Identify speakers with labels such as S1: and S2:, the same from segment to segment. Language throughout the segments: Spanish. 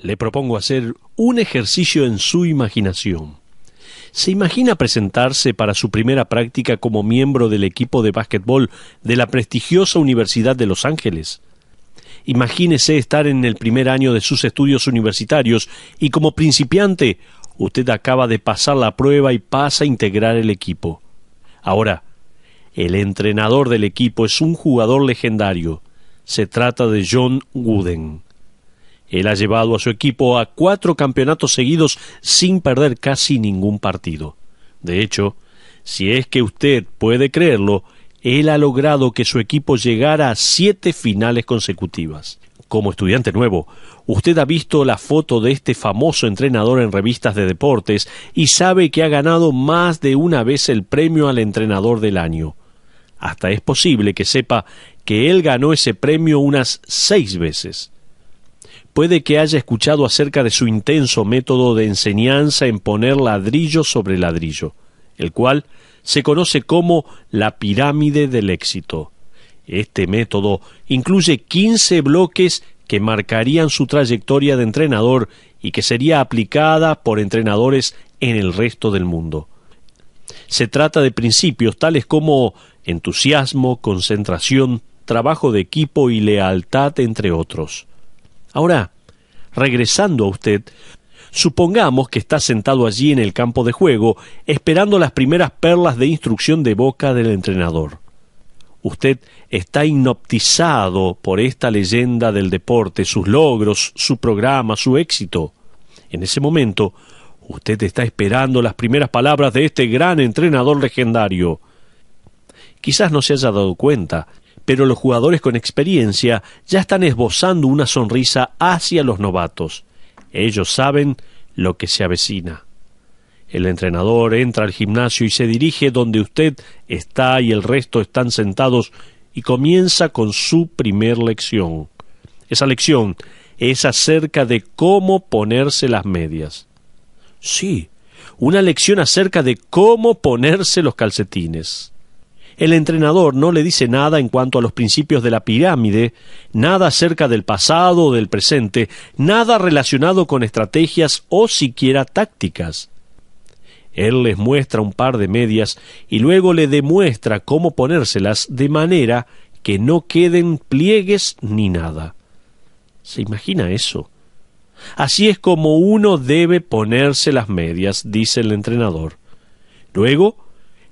S1: Le propongo hacer un ejercicio en su imaginación. ¿Se imagina presentarse para su primera práctica como miembro del equipo de básquetbol de la prestigiosa Universidad de Los Ángeles? Imagínese estar en el primer año de sus estudios universitarios y como principiante usted acaba de pasar la prueba y pasa a integrar el equipo. Ahora, el entrenador del equipo es un jugador legendario. Se trata de John Wooden. Él ha llevado a su equipo a cuatro campeonatos seguidos sin perder casi ningún partido. De hecho, si es que usted puede creerlo, él ha logrado que su equipo llegara a siete finales consecutivas. Como estudiante nuevo, usted ha visto la foto de este famoso entrenador en revistas de deportes y sabe que ha ganado más de una vez el premio al entrenador del año. Hasta es posible que sepa que él ganó ese premio unas seis veces. Puede que haya escuchado acerca de su intenso método de enseñanza en poner ladrillo sobre ladrillo, el cual se conoce como la pirámide del éxito. Este método incluye 15 bloques que marcarían su trayectoria de entrenador y que sería aplicada por entrenadores en el resto del mundo. Se trata de principios tales como entusiasmo, concentración, trabajo de equipo y lealtad, entre otros. Ahora, regresando a usted, supongamos que está sentado allí en el campo de juego, esperando las primeras perlas de instrucción de boca del entrenador. Usted está hipnotizado por esta leyenda del deporte, sus logros, su programa, su éxito. En ese momento, usted está esperando las primeras palabras de este gran entrenador legendario. Quizás no se haya dado cuenta pero los jugadores con experiencia ya están esbozando una sonrisa hacia los novatos. Ellos saben lo que se avecina. El entrenador entra al gimnasio y se dirige donde usted está y el resto están sentados y comienza con su primer lección. Esa lección es acerca de cómo ponerse las medias. Sí, una lección acerca de cómo ponerse los calcetines. El entrenador no le dice nada en cuanto a los principios de la pirámide, nada acerca del pasado o del presente, nada relacionado con estrategias o siquiera tácticas. Él les muestra un par de medias y luego le demuestra cómo ponérselas de manera que no queden pliegues ni nada. ¿Se imagina eso? Así es como uno debe ponerse las medias, dice el entrenador. Luego,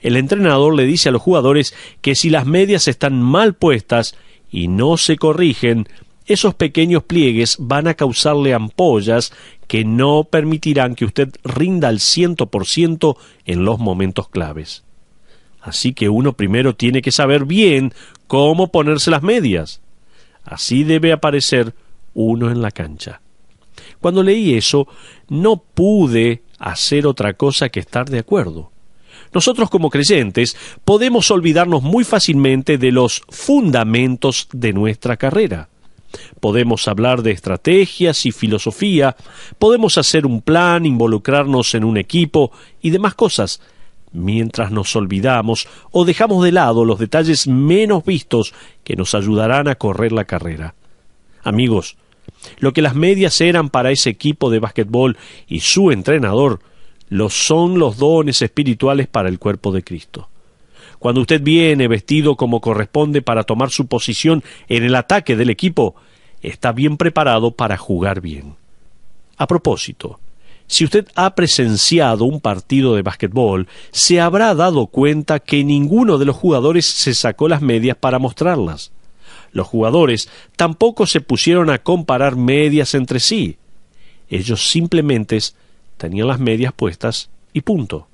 S1: el entrenador le dice a los jugadores que si las medias están mal puestas y no se corrigen, esos pequeños pliegues van a causarle ampollas que no permitirán que usted rinda al ciento por ciento en los momentos claves. Así que uno primero tiene que saber bien cómo ponerse las medias. Así debe aparecer uno en la cancha. Cuando leí eso, no pude hacer otra cosa que estar de acuerdo nosotros como creyentes podemos olvidarnos muy fácilmente de los fundamentos de nuestra carrera. Podemos hablar de estrategias y filosofía, podemos hacer un plan, involucrarnos en un equipo y demás cosas, mientras nos olvidamos o dejamos de lado los detalles menos vistos que nos ayudarán a correr la carrera. Amigos, lo que las medias eran para ese equipo de básquetbol y su entrenador, los son los dones espirituales para el cuerpo de Cristo. Cuando usted viene vestido como corresponde para tomar su posición en el ataque del equipo, está bien preparado para jugar bien. A propósito, si usted ha presenciado un partido de básquetbol, se habrá dado cuenta que ninguno de los jugadores se sacó las medias para mostrarlas. Los jugadores tampoco se pusieron a comparar medias entre sí. Ellos simplemente tenían las medias puestas y punto.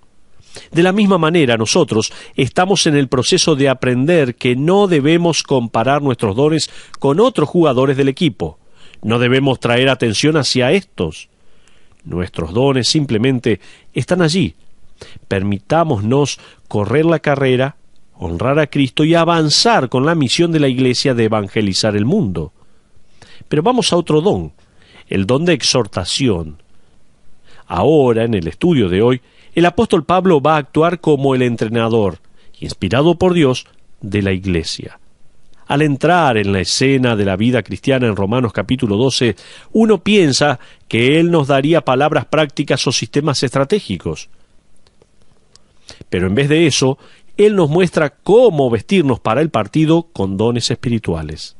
S1: De la misma manera, nosotros estamos en el proceso de aprender que no debemos comparar nuestros dones con otros jugadores del equipo. No debemos traer atención hacia estos. Nuestros dones simplemente están allí. Permitámonos correr la carrera, honrar a Cristo y avanzar con la misión de la Iglesia de evangelizar el mundo. Pero vamos a otro don, el don de exhortación. Ahora, en el estudio de hoy, el apóstol Pablo va a actuar como el entrenador, inspirado por Dios, de la Iglesia. Al entrar en la escena de la vida cristiana en Romanos capítulo 12, uno piensa que él nos daría palabras prácticas o sistemas estratégicos. Pero en vez de eso, él nos muestra cómo vestirnos para el partido con dones espirituales.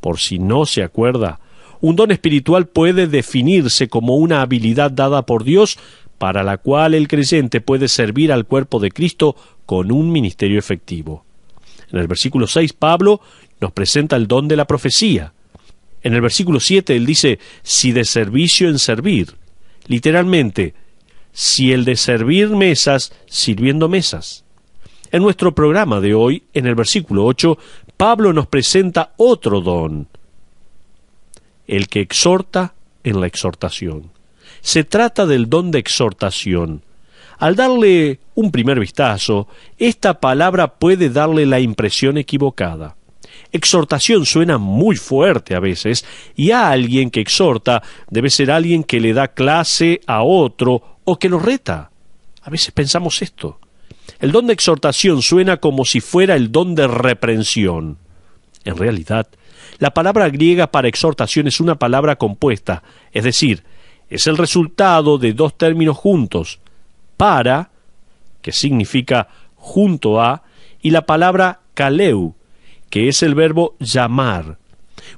S1: Por si no se acuerda, un don espiritual puede definirse como una habilidad dada por Dios para la cual el creyente puede servir al cuerpo de Cristo con un ministerio efectivo. En el versículo 6 Pablo nos presenta el don de la profecía. En el versículo 7 él dice, si de servicio en servir. Literalmente, si el de servir mesas, sirviendo mesas. En nuestro programa de hoy, en el versículo 8, Pablo nos presenta otro don, el que exhorta en la exhortación. Se trata del don de exhortación. Al darle un primer vistazo, esta palabra puede darle la impresión equivocada. Exhortación suena muy fuerte a veces, y a alguien que exhorta debe ser alguien que le da clase a otro o que lo reta. A veces pensamos esto. El don de exhortación suena como si fuera el don de reprensión. En realidad, la palabra griega para exhortación es una palabra compuesta, es decir, es el resultado de dos términos juntos, para, que significa junto a, y la palabra kaleu, que es el verbo llamar.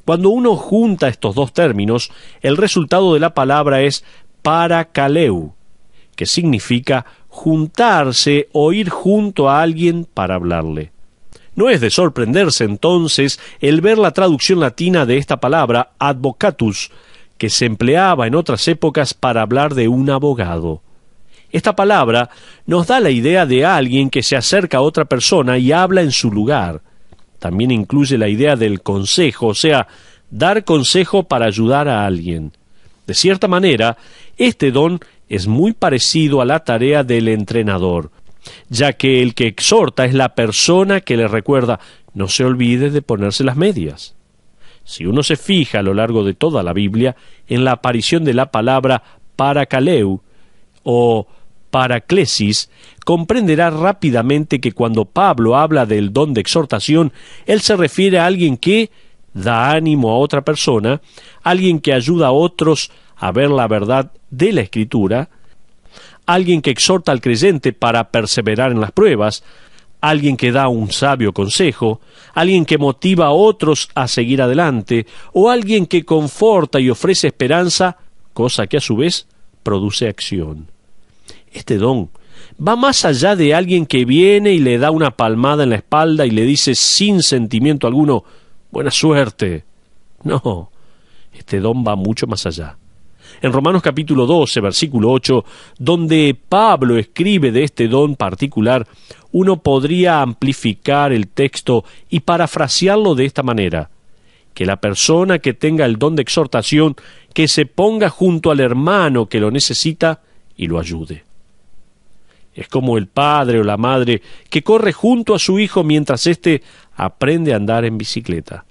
S1: Cuando uno junta estos dos términos, el resultado de la palabra es parakaleu, que significa juntarse o ir junto a alguien para hablarle. No es de sorprenderse entonces el ver la traducción latina de esta palabra advocatus, que se empleaba en otras épocas para hablar de un abogado. Esta palabra nos da la idea de alguien que se acerca a otra persona y habla en su lugar. También incluye la idea del consejo, o sea, dar consejo para ayudar a alguien. De cierta manera, este don es muy parecido a la tarea del entrenador ya que el que exhorta es la persona que le recuerda no se olvide de ponerse las medias. Si uno se fija a lo largo de toda la Biblia en la aparición de la palabra paracaleu o paraclesis, comprenderá rápidamente que cuando Pablo habla del don de exhortación, él se refiere a alguien que da ánimo a otra persona, alguien que ayuda a otros a ver la verdad de la Escritura, alguien que exhorta al creyente para perseverar en las pruebas, alguien que da un sabio consejo, alguien que motiva a otros a seguir adelante, o alguien que conforta y ofrece esperanza, cosa que a su vez produce acción. Este don va más allá de alguien que viene y le da una palmada en la espalda y le dice sin sentimiento alguno, buena suerte. No, este don va mucho más allá en Romanos capítulo 12, versículo 8, donde Pablo escribe de este don particular, uno podría amplificar el texto y parafrasearlo de esta manera que la persona que tenga el don de exhortación, que se ponga junto al hermano que lo necesita y lo ayude. Es como el padre o la madre que corre junto a su hijo mientras éste aprende a andar en bicicleta.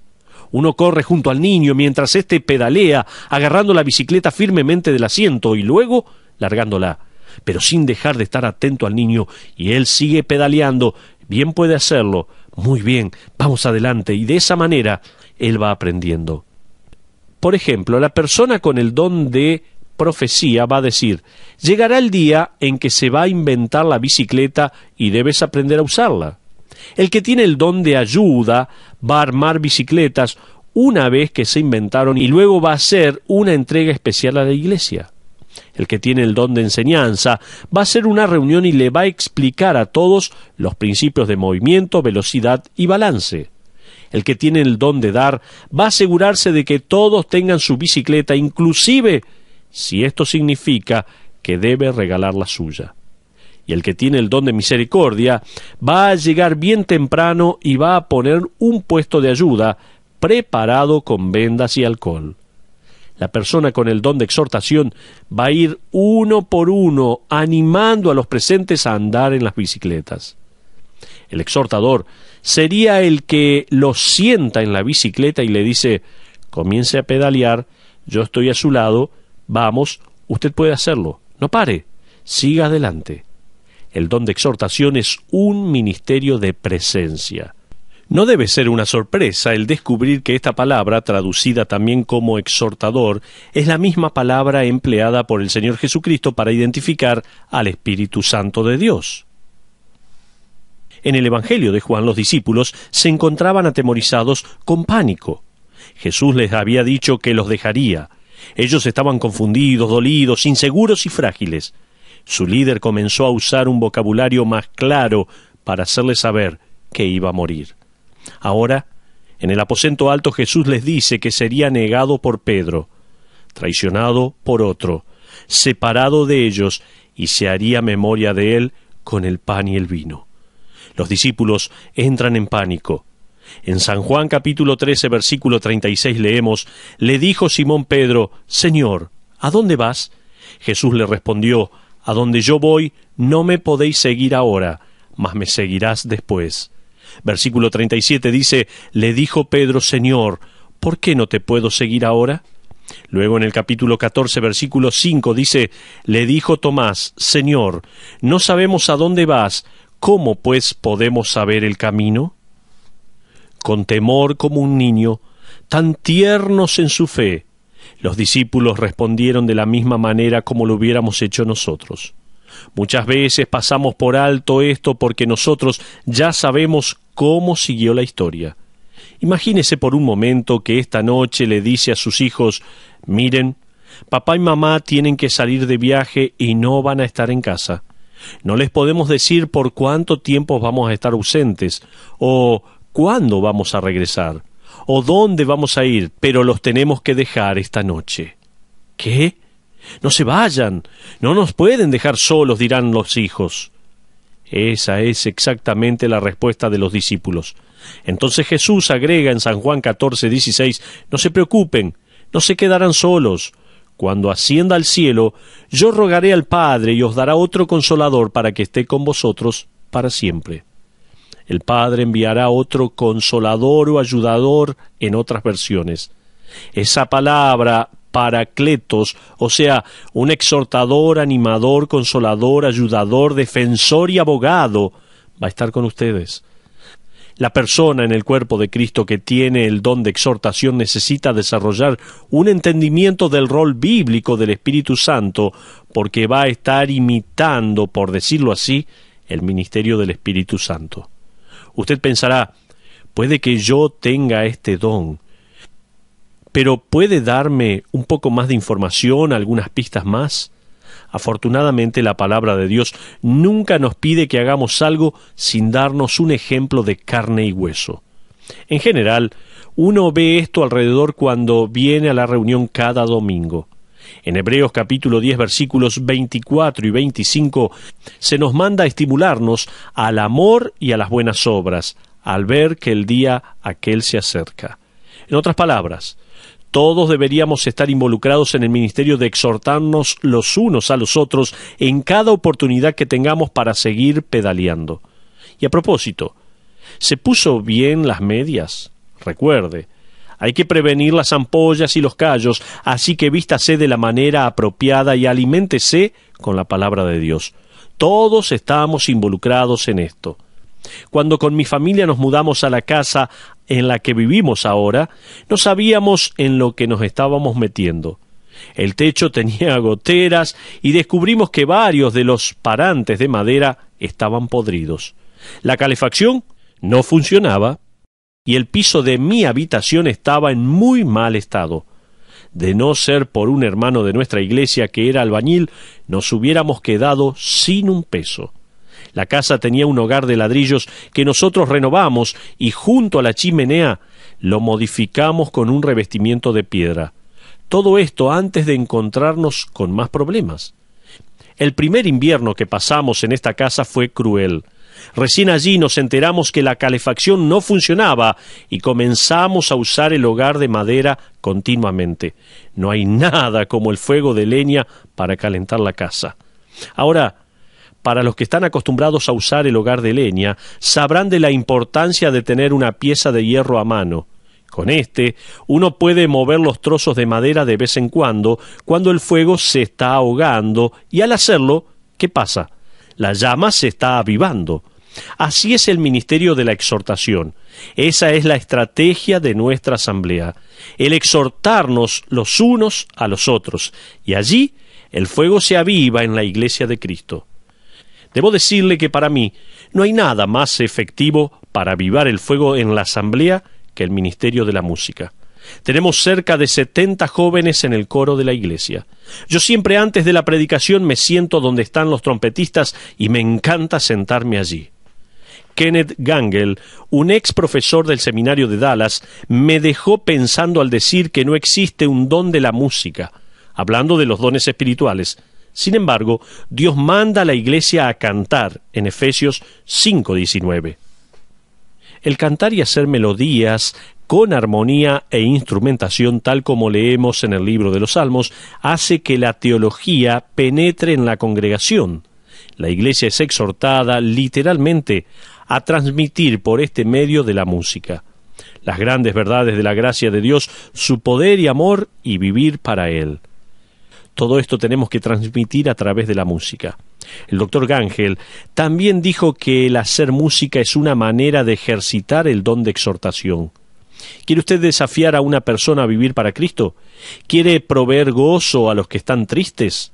S1: Uno corre junto al niño mientras éste pedalea, agarrando la bicicleta firmemente del asiento y luego largándola, pero sin dejar de estar atento al niño, y él sigue pedaleando. Bien puede hacerlo. Muy bien, vamos adelante, y de esa manera él va aprendiendo. Por ejemplo, la persona con el don de profecía va a decir, llegará el día en que se va a inventar la bicicleta y debes aprender a usarla. El que tiene el don de ayuda va a armar bicicletas una vez que se inventaron y luego va a ser una entrega especial a la iglesia. El que tiene el don de enseñanza va a hacer una reunión y le va a explicar a todos los principios de movimiento, velocidad y balance. El que tiene el don de dar va a asegurarse de que todos tengan su bicicleta, inclusive si esto significa que debe regalar la suya y el que tiene el don de misericordia, va a llegar bien temprano y va a poner un puesto de ayuda preparado con vendas y alcohol. La persona con el don de exhortación va a ir uno por uno animando a los presentes a andar en las bicicletas. El exhortador sería el que lo sienta en la bicicleta y le dice comience a pedalear, yo estoy a su lado, vamos, usted puede hacerlo, no pare, siga adelante. El don de exhortación es un ministerio de presencia. No debe ser una sorpresa el descubrir que esta palabra, traducida también como exhortador, es la misma palabra empleada por el Señor Jesucristo para identificar al Espíritu Santo de Dios. En el Evangelio de Juan los discípulos se encontraban atemorizados con pánico. Jesús les había dicho que los dejaría. Ellos estaban confundidos, dolidos, inseguros y frágiles. Su líder comenzó a usar un vocabulario más claro para hacerle saber que iba a morir. Ahora, en el aposento alto Jesús les dice que sería negado por Pedro, traicionado por otro, separado de ellos, y se haría memoria de él con el pan y el vino. Los discípulos entran en pánico. En San Juan capítulo 13 versículo 36 leemos, Le dijo Simón Pedro, Señor, ¿a dónde vas? Jesús le respondió, a donde yo voy, no me podéis seguir ahora, mas me seguirás después. Versículo 37 dice, le dijo Pedro, Señor, ¿por qué no te puedo seguir ahora? Luego en el capítulo 14, versículo 5 dice, le dijo Tomás, Señor, no sabemos a dónde vas, ¿cómo pues podemos saber el camino? Con temor como un niño, tan tiernos en su fe, los discípulos respondieron de la misma manera como lo hubiéramos hecho nosotros. Muchas veces pasamos por alto esto porque nosotros ya sabemos cómo siguió la historia. Imagínese por un momento que esta noche le dice a sus hijos Miren, papá y mamá tienen que salir de viaje y no van a estar en casa. No les podemos decir por cuánto tiempo vamos a estar ausentes o cuándo vamos a regresar o dónde vamos a ir, pero los tenemos que dejar esta noche. ¿Qué? No se vayan. No nos pueden dejar solos, dirán los hijos. Esa es exactamente la respuesta de los discípulos. Entonces Jesús agrega en San Juan 14, 16, No se preocupen, no se quedarán solos. Cuando ascienda al cielo, yo rogaré al Padre y os dará otro consolador para que esté con vosotros para siempre. El Padre enviará otro consolador o ayudador en otras versiones. Esa palabra paracletos, o sea, un exhortador, animador, consolador, ayudador, defensor y abogado, va a estar con ustedes. La persona en el cuerpo de Cristo que tiene el don de exhortación necesita desarrollar un entendimiento del rol bíblico del Espíritu Santo, porque va a estar imitando, por decirlo así, el ministerio del Espíritu Santo. Usted pensará, puede que yo tenga este don, pero ¿puede darme un poco más de información, algunas pistas más? Afortunadamente la palabra de Dios nunca nos pide que hagamos algo sin darnos un ejemplo de carne y hueso. En general, uno ve esto alrededor cuando viene a la reunión cada domingo. En Hebreos capítulo 10 versículos 24 y 25 se nos manda estimularnos al amor y a las buenas obras, al ver que el día aquel se acerca. En otras palabras, todos deberíamos estar involucrados en el ministerio de exhortarnos los unos a los otros en cada oportunidad que tengamos para seguir pedaleando. Y a propósito, ¿se puso bien las medias? Recuerde, hay que prevenir las ampollas y los callos, así que vístase de la manera apropiada y aliméntese con la palabra de Dios. Todos estamos involucrados en esto. Cuando con mi familia nos mudamos a la casa en la que vivimos ahora, no sabíamos en lo que nos estábamos metiendo. El techo tenía goteras y descubrimos que varios de los parantes de madera estaban podridos. La calefacción no funcionaba y el piso de mi habitación estaba en muy mal estado. De no ser por un hermano de nuestra iglesia que era albañil, nos hubiéramos quedado sin un peso. La casa tenía un hogar de ladrillos que nosotros renovamos y junto a la chimenea lo modificamos con un revestimiento de piedra. Todo esto antes de encontrarnos con más problemas. El primer invierno que pasamos en esta casa fue cruel. Recién allí nos enteramos que la calefacción no funcionaba y comenzamos a usar el hogar de madera continuamente. No hay nada como el fuego de leña para calentar la casa. Ahora, para los que están acostumbrados a usar el hogar de leña, sabrán de la importancia de tener una pieza de hierro a mano. Con este, uno puede mover los trozos de madera de vez en cuando, cuando el fuego se está ahogando, y al hacerlo, ¿qué pasa? La llama se está avivando. Así es el ministerio de la exhortación. Esa es la estrategia de nuestra asamblea, el exhortarnos los unos a los otros, y allí el fuego se aviva en la iglesia de Cristo. Debo decirle que para mí no hay nada más efectivo para avivar el fuego en la asamblea que el ministerio de la música. Tenemos cerca de setenta jóvenes en el coro de la iglesia. Yo siempre antes de la predicación me siento donde están los trompetistas y me encanta sentarme allí. Kenneth Gangel, un ex profesor del seminario de Dallas, me dejó pensando al decir que no existe un don de la música, hablando de los dones espirituales. Sin embargo, Dios manda a la iglesia a cantar, en Efesios 5:19. El cantar y hacer melodías con armonía e instrumentación, tal como leemos en el libro de los Salmos, hace que la teología penetre en la congregación. La iglesia es exhortada literalmente a transmitir por este medio de la música las grandes verdades de la gracia de Dios, su poder y amor y vivir para Él. Todo esto tenemos que transmitir a través de la música. El doctor Gángel también dijo que el hacer música es una manera de ejercitar el don de exhortación. ¿Quiere usted desafiar a una persona a vivir para Cristo? ¿Quiere proveer gozo a los que están tristes?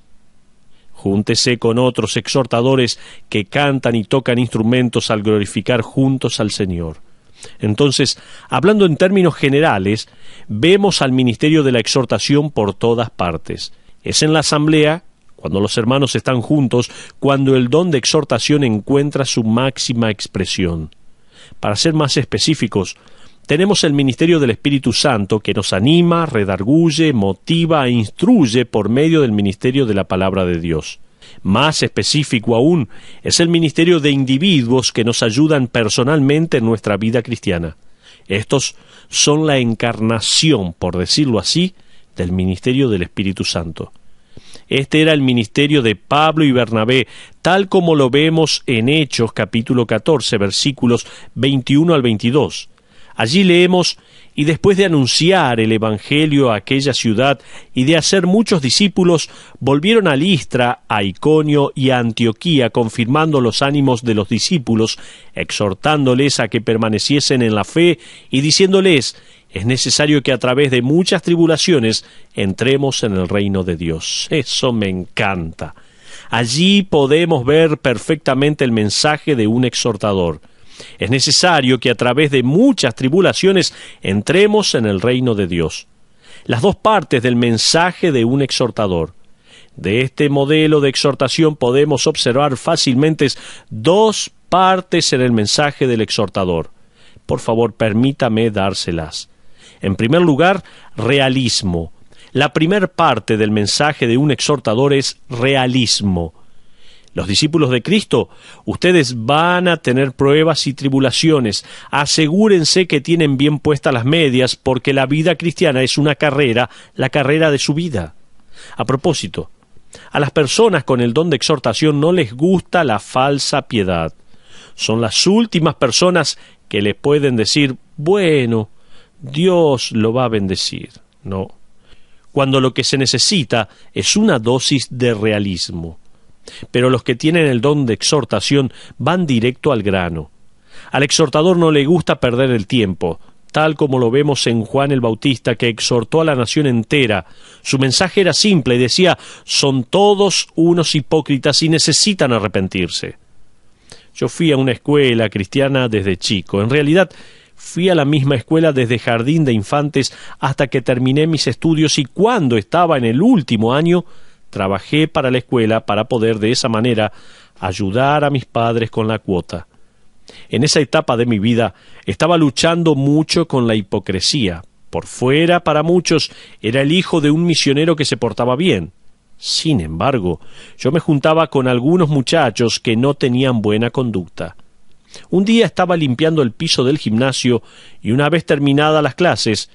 S1: Júntese con otros exhortadores que cantan y tocan instrumentos al glorificar juntos al Señor. Entonces, hablando en términos generales, vemos al ministerio de la exhortación por todas partes. Es en la asamblea, cuando los hermanos están juntos, cuando el don de exhortación encuentra su máxima expresión. Para ser más específicos, tenemos el ministerio del Espíritu Santo que nos anima, redarguye, motiva e instruye por medio del ministerio de la palabra de Dios. Más específico aún, es el ministerio de individuos que nos ayudan personalmente en nuestra vida cristiana. Estos son la encarnación, por decirlo así, del ministerio del Espíritu Santo. Este era el ministerio de Pablo y Bernabé, tal como lo vemos en Hechos capítulo 14 versículos 21 al 22. Allí leemos, y después de anunciar el Evangelio a aquella ciudad y de hacer muchos discípulos, volvieron a Listra, a Iconio y a Antioquía, confirmando los ánimos de los discípulos, exhortándoles a que permaneciesen en la fe y diciéndoles, es necesario que a través de muchas tribulaciones entremos en el reino de Dios. Eso me encanta. Allí podemos ver perfectamente el mensaje de un exhortador. Es necesario que a través de muchas tribulaciones entremos en el reino de Dios. Las dos partes del mensaje de un exhortador. De este modelo de exhortación podemos observar fácilmente dos partes en el mensaje del exhortador. Por favor, permítame dárselas. En primer lugar, realismo. La primer parte del mensaje de un exhortador es realismo los discípulos de Cristo, ustedes van a tener pruebas y tribulaciones. Asegúrense que tienen bien puestas las medias, porque la vida cristiana es una carrera, la carrera de su vida. A propósito, a las personas con el don de exhortación no les gusta la falsa piedad. Son las últimas personas que les pueden decir, bueno, Dios lo va a bendecir. No. Cuando lo que se necesita es una dosis de realismo pero los que tienen el don de exhortación van directo al grano. Al exhortador no le gusta perder el tiempo, tal como lo vemos en Juan el Bautista, que exhortó a la nación entera. Su mensaje era simple y decía Son todos unos hipócritas y necesitan arrepentirse. Yo fui a una escuela cristiana desde chico. En realidad, fui a la misma escuela desde jardín de infantes hasta que terminé mis estudios y cuando estaba en el último año, Trabajé para la escuela para poder de esa manera ayudar a mis padres con la cuota. En esa etapa de mi vida estaba luchando mucho con la hipocresía. Por fuera, para muchos, era el hijo de un misionero que se portaba bien. Sin embargo, yo me juntaba con algunos muchachos que no tenían buena conducta. Un día estaba limpiando el piso del gimnasio y una vez terminadas las clases,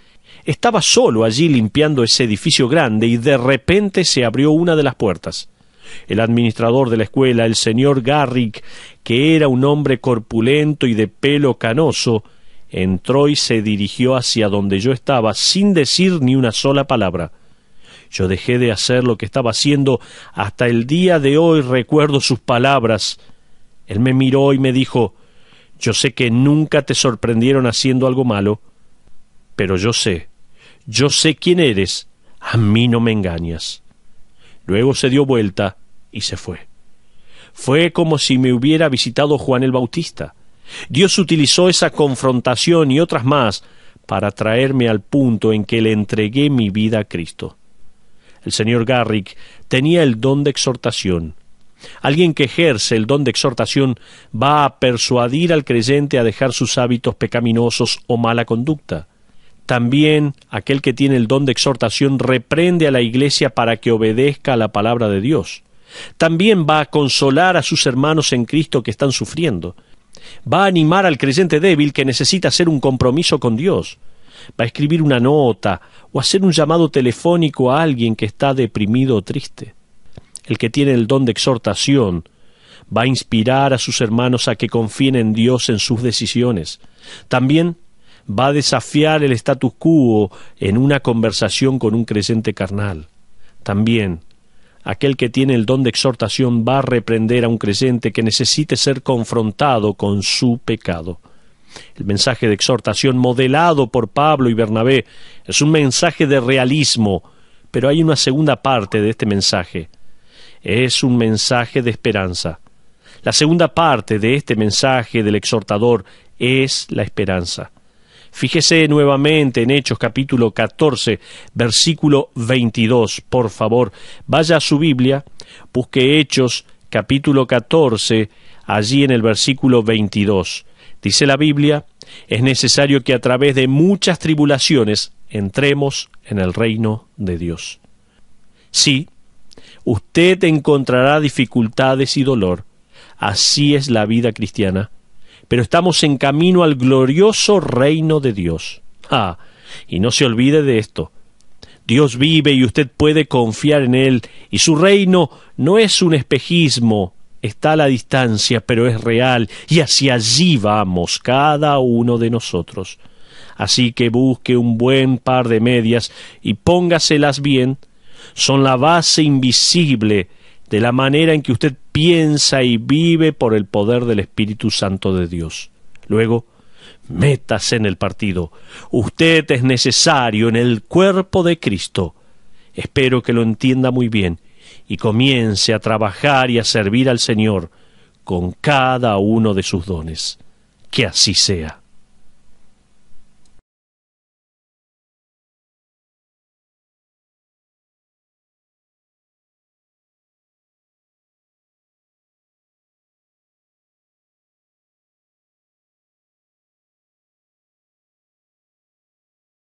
S1: estaba solo allí limpiando ese edificio grande y de repente se abrió una de las puertas. El administrador de la escuela, el señor Garrick, que era un hombre corpulento y de pelo canoso, entró y se dirigió hacia donde yo estaba sin decir ni una sola palabra. Yo dejé de hacer lo que estaba haciendo hasta el día de hoy recuerdo sus palabras. Él me miró y me dijo Yo sé que nunca te sorprendieron haciendo algo malo, pero yo sé yo sé quién eres, a mí no me engañas. Luego se dio vuelta y se fue. Fue como si me hubiera visitado Juan el Bautista. Dios utilizó esa confrontación y otras más para traerme al punto en que le entregué mi vida a Cristo. El señor Garrick tenía el don de exhortación. Alguien que ejerce el don de exhortación va a persuadir al creyente a dejar sus hábitos pecaminosos o mala conducta. También aquel que tiene el don de exhortación reprende a la iglesia para que obedezca a la palabra de Dios. También va a consolar a sus hermanos en Cristo que están sufriendo. Va a animar al creyente débil que necesita hacer un compromiso con Dios. Va a escribir una nota o hacer un llamado telefónico a alguien que está deprimido o triste. El que tiene el don de exhortación va a inspirar a sus hermanos a que confíen en Dios en sus decisiones. También va a desafiar el status quo en una conversación con un creyente carnal. También, aquel que tiene el don de exhortación va a reprender a un creyente que necesite ser confrontado con su pecado. El mensaje de exhortación modelado por Pablo y Bernabé es un mensaje de realismo, pero hay una segunda parte de este mensaje. Es un mensaje de esperanza. La segunda parte de este mensaje del exhortador es la esperanza. Fíjese nuevamente en Hechos capítulo 14, versículo 22. Por favor, vaya a su Biblia, busque Hechos capítulo 14, allí en el versículo 22. Dice la Biblia, es necesario que a través de muchas tribulaciones entremos en el reino de Dios. Sí, usted encontrará dificultades y dolor. Así es la vida cristiana pero estamos en camino al glorioso reino de Dios. Ah, y no se olvide de esto. Dios vive y usted puede confiar en Él, y su reino no es un espejismo, está a la distancia, pero es real, y hacia allí vamos cada uno de nosotros. Así que busque un buen par de medias y póngaselas bien, son la base invisible de la manera en que usted piensa y vive por el poder del Espíritu Santo de Dios. Luego, métase en el partido. Usted es necesario en el cuerpo de Cristo. Espero que lo entienda muy bien y comience a trabajar y a servir al Señor con cada uno de sus dones. Que así sea.